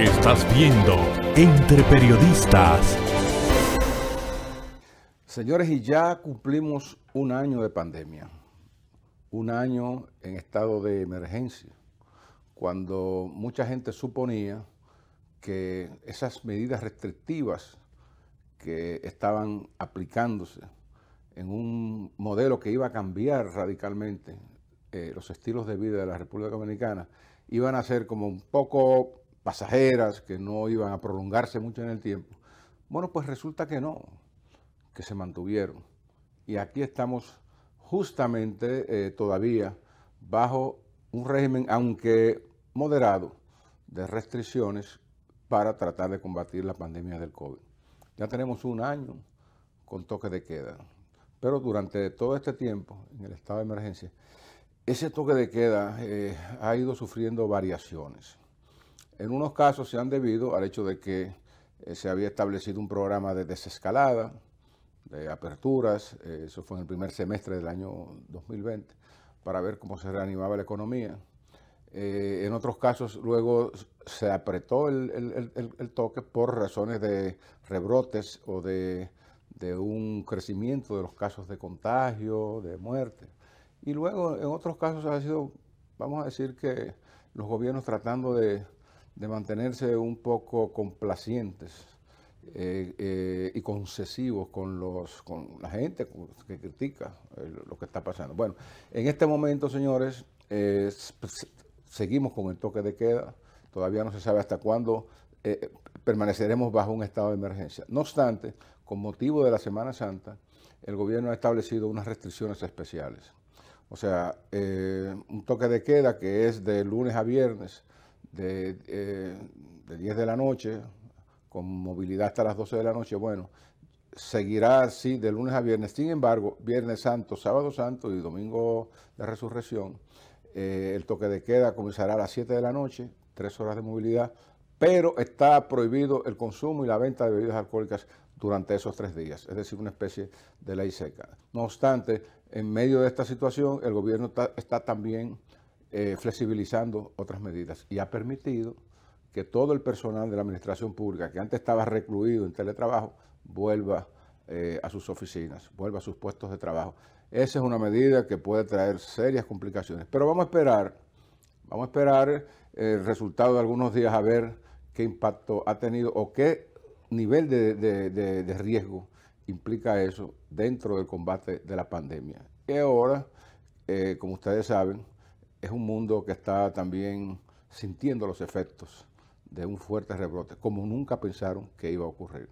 Estás viendo Entre Periodistas. Señores, y ya cumplimos un año de pandemia, un año en estado de emergencia, cuando mucha gente suponía que esas medidas restrictivas que estaban aplicándose en un modelo que iba a cambiar radicalmente eh, los estilos de vida de la República Dominicana, iban a ser como un poco pasajeras, que no iban a prolongarse mucho en el tiempo. Bueno, pues resulta que no, que se mantuvieron. Y aquí estamos justamente eh, todavía bajo un régimen, aunque moderado, de restricciones para tratar de combatir la pandemia del COVID. Ya tenemos un año con toque de queda, pero durante todo este tiempo, en el estado de emergencia, ese toque de queda eh, ha ido sufriendo variaciones. En unos casos se han debido al hecho de que eh, se había establecido un programa de desescalada, de aperturas, eh, eso fue en el primer semestre del año 2020, para ver cómo se reanimaba la economía. Eh, en otros casos luego se apretó el, toque por razones de rebrotes o de, un crecimiento de los casos de contagio, de muerte. Y luego en otros casos ha sido, vamos a decir que los gobiernos tratando de de mantenerse un poco complacientes eh, eh, y concesivos con, los, con la gente que critica eh, lo que está pasando. Bueno, en este momento, señores, pues, seguimos con el toque de queda. Todavía no se sabe hasta cuándo permaneceremos bajo un estado de emergencia. No obstante, con motivo de la Semana Santa, el gobierno ha establecido unas restricciones especiales. O sea, un toque de queda que es de lunes a viernes de, eh, de 10 de la noche, con movilidad hasta las 12 de la noche, bueno, seguirá así de lunes a viernes. Sin embargo, Viernes Santo, Sábado Santo y Domingo de Resurrección, eh, el toque de queda comenzará a las 7 de la noche, tres horas de movilidad, pero está prohibido el consumo y la venta de bebidas alcohólicas durante esos tres días, es decir, una especie de ley seca. No obstante, en medio de esta situación, el gobierno está también eh, flexibilizando otras medidas y ha permitido que todo el personal de la administración pública que antes estaba recluido en teletrabajo vuelva eh, a sus oficinas, vuelva a sus puestos de trabajo. Esa es una medida que puede traer serias complicaciones, pero vamos a esperar, vamos a esperar eh, el resultado de algunos días a ver qué impacto ha tenido o qué nivel de, riesgo implica eso dentro del combate de la pandemia. Y ahora, como ustedes saben, es un mundo que está también sintiendo los efectos de un fuerte rebrote, como nunca pensaron que iba a ocurrir.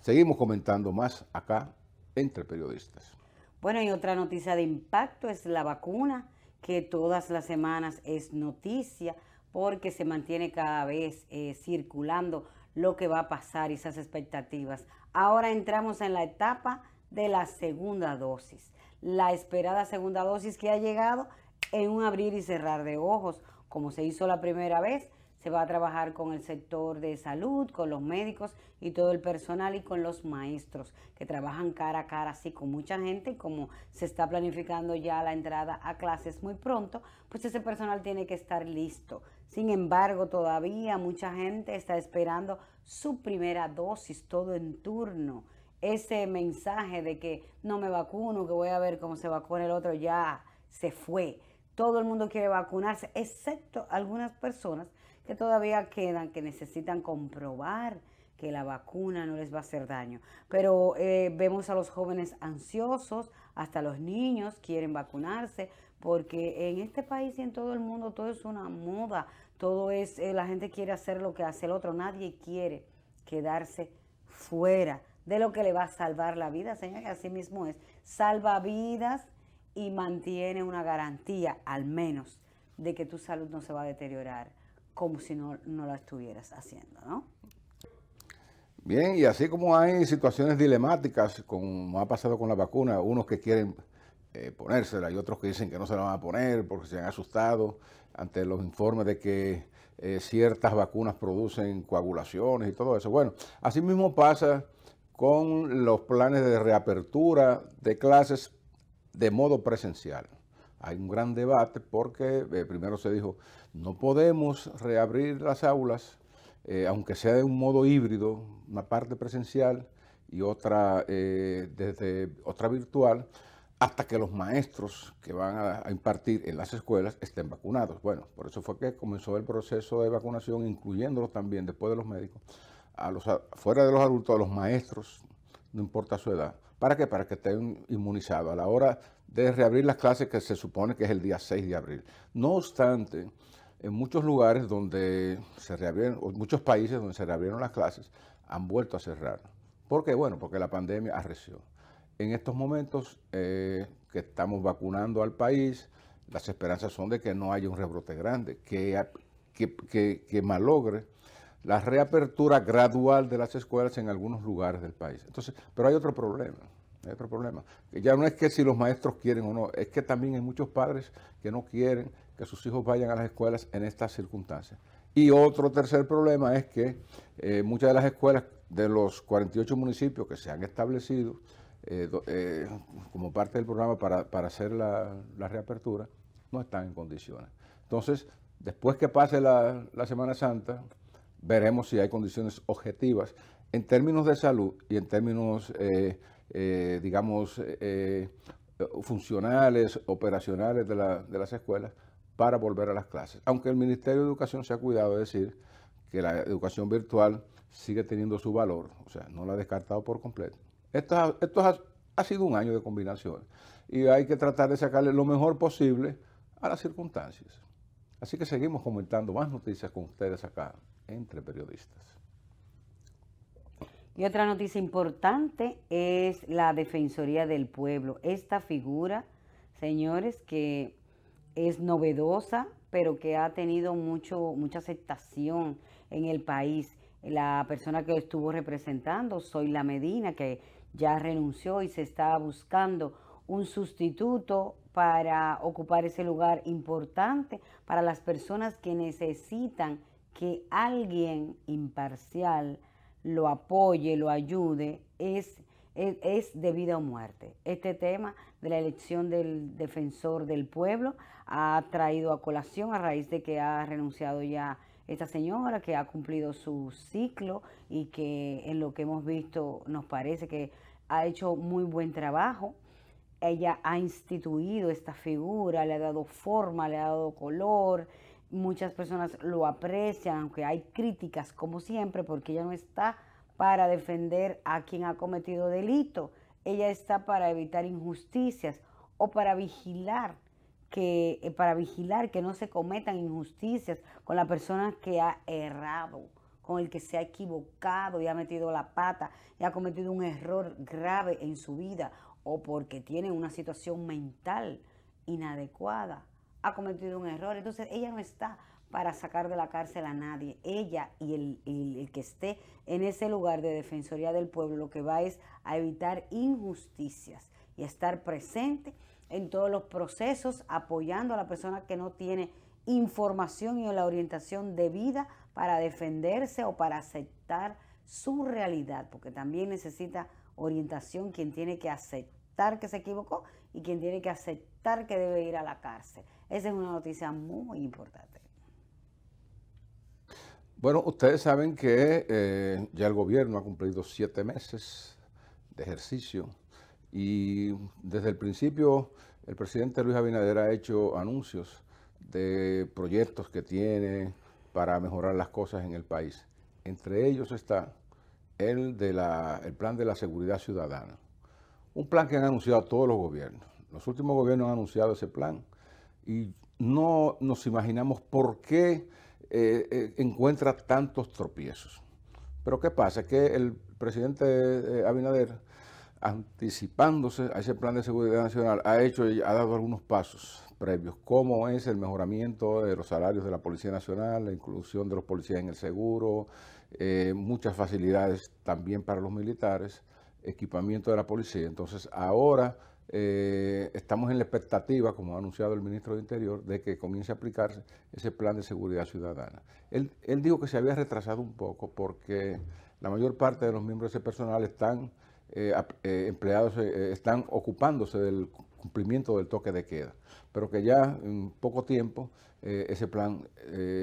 Seguimos comentando más acá entre periodistas. Bueno, y otra noticia de impacto es la vacuna, que todas las semanas es noticia porque se mantiene cada vez eh, circulando lo que va a pasar y esas expectativas. Ahora entramos en la etapa de la segunda dosis. La esperada segunda dosis que ha llegado en un abrir y cerrar de ojos, como se hizo la primera vez. Se va a trabajar con el sector de salud, con los médicos y todo el personal y con los maestros que trabajan cara a cara así con mucha gente como se está planificando ya la entrada a clases muy pronto, pues ese personal tiene que estar listo. Sin embargo, todavía mucha gente está esperando su primera dosis, todo en turno. Ese mensaje de que no me vacuno, que voy a ver cómo se vacuna el otro, ya se fue todo el mundo quiere vacunarse, excepto algunas personas que todavía quedan, que necesitan comprobar que la vacuna no les va a hacer daño. Pero eh, vemos a los jóvenes ansiosos, hasta los niños quieren vacunarse, porque en este país y en todo el mundo todo es una moda, todo es, eh, la gente quiere hacer lo que hace el otro, nadie quiere quedarse fuera de lo que le va a salvar la vida, señor, que así mismo es, salva vidas y mantiene una garantía, al menos, de que tu salud no se va a deteriorar como si no, la estuvieras haciendo, ¿no? Bien, y así como hay situaciones dilemáticas, como ha pasado con la vacuna, unos que quieren eh, ponérsela y otros que dicen que no se la van a poner porque se han asustado ante los informes de que eh, ciertas vacunas producen coagulaciones y todo eso. Bueno, así mismo pasa con los planes de reapertura de clases de modo presencial. Hay un gran debate porque eh, primero se dijo, no podemos reabrir las aulas, eh, aunque sea de un modo híbrido, una parte presencial y otra, eh, desde, otra virtual, hasta que los maestros que van a, impartir en las escuelas estén vacunados. Bueno, por eso fue que comenzó el proceso de vacunación, incluyéndolo también después de los médicos, a los, fuera de los adultos, a los maestros, no importa su edad, ¿Para qué? Para que estén inmunizados a la hora de reabrir las clases que se supone que es el día 6 de abril. No obstante, en muchos lugares donde se reabrieron, muchos países donde se reabrieron las clases, han vuelto a cerrar. ¿Por qué? Bueno, porque la pandemia arreció. En estos momentos eh, que estamos vacunando al país, las esperanzas son de que no haya un rebrote grande, que, que, que malogre la reapertura gradual de las escuelas en algunos lugares del país. Entonces, pero hay otro problema, hay otro problema. Ya no es que si los maestros quieren o no, es que también hay muchos padres que no quieren que sus hijos vayan a las escuelas en estas circunstancias. Y otro tercer problema es que eh, muchas de las escuelas de los 48 municipios que se han establecido eh, eh, como parte del programa para, hacer la, reapertura, no están en condiciones. Entonces, después que pase la, la Semana Santa, veremos si hay condiciones objetivas en términos de salud y en términos, eh, eh, digamos, eh, funcionales, operacionales de, las escuelas para volver a las clases. Aunque el Ministerio de Educación se ha cuidado de decir que la educación virtual sigue teniendo su valor, o sea, no la ha descartado por completo. Esto, esto ha, sido un año de combinaciones y hay que tratar de sacarle lo mejor posible a las circunstancias. Así que seguimos comentando más noticias con ustedes acá entre periodistas. Y otra noticia importante es la Defensoría del Pueblo. Esta figura, señores, que es novedosa, pero que ha tenido mucho, mucha aceptación en el país. La persona que estuvo representando, Soy La Medina, que ya renunció y se está buscando un sustituto para ocupar ese lugar importante para las personas que necesitan que alguien imparcial lo apoye, lo ayude, es, es, de vida o muerte. Este tema de la elección del defensor del pueblo ha traído a colación a raíz de que ha renunciado ya esta señora que ha cumplido su ciclo y que en lo que hemos visto nos parece que ha hecho muy buen trabajo. Ella ha instituido esta figura, le ha dado forma, le ha dado color, Muchas personas lo aprecian, aunque hay críticas, como siempre, porque ella no está para defender a quien ha cometido delito. Ella está para evitar injusticias o para vigilar que eh, para vigilar que no se cometan injusticias con la persona que ha errado, con el que se ha equivocado y ha metido la pata y ha cometido un error grave en su vida o porque tiene una situación mental inadecuada ha cometido un error. Entonces ella no está para sacar de la cárcel a nadie. Ella y el, que esté en ese lugar de Defensoría del Pueblo lo que va es a evitar injusticias y estar presente en todos los procesos, apoyando a la persona que no tiene información y la orientación debida para defenderse o para aceptar su realidad, porque también necesita orientación quien tiene que aceptar que se equivocó y quien tiene que aceptar que debe ir a la cárcel. Esa es una noticia muy importante. Bueno, ustedes saben que eh, ya el gobierno ha cumplido siete meses de ejercicio y desde el principio el presidente Luis Abinader ha hecho anuncios de proyectos que tiene para mejorar las cosas en el país. Entre ellos está el, de el plan de la seguridad ciudadana, un plan que han anunciado todos los gobiernos. Los últimos gobiernos han anunciado ese plan y no nos imaginamos por qué eh, eh, encuentra tantos tropiezos. Pero ¿qué pasa? Que el presidente eh, Abinader, anticipándose a ese plan de seguridad nacional, ha hecho y ha dado algunos pasos previos, como es el mejoramiento de los salarios de la Policía Nacional, la inclusión de los policías en el seguro, muchas facilidades también para los militares, equipamiento de la policía. Entonces, ahora eh, estamos en la expectativa, como ha anunciado el ministro de Interior, de que comience a aplicarse ese plan de seguridad ciudadana. Él, dijo que se había retrasado un poco porque la mayor parte de los miembros de ese personal están eh, eh, empleados, están ocupándose del cumplimiento del toque de queda, pero que ya en poco tiempo ese plan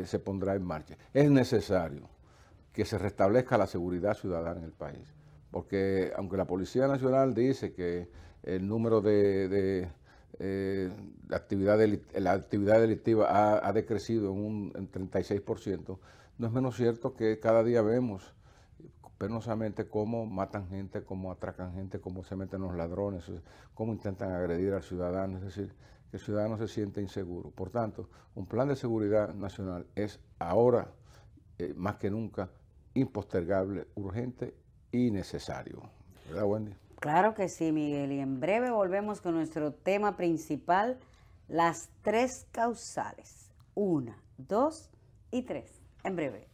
se pondrá en marcha. Es necesario que se restablezca la seguridad ciudadana en el país, porque aunque la Policía Nacional dice que el número de, de eh, la, actividad la actividad delictiva ha, decrecido en un en 36%, no es menos cierto que cada día vemos penosamente cómo matan gente, cómo atracan gente, cómo se meten los ladrones, cómo intentan agredir al ciudadano, es decir, que el ciudadano se siente inseguro. Por tanto, un plan de seguridad nacional es ahora, eh, más que nunca, impostergable, urgente y necesario. ¿Verdad, Wendy? Claro que sí, Miguel. Y en breve volvemos con nuestro tema principal, las tres causales. Una, dos y tres. En breve.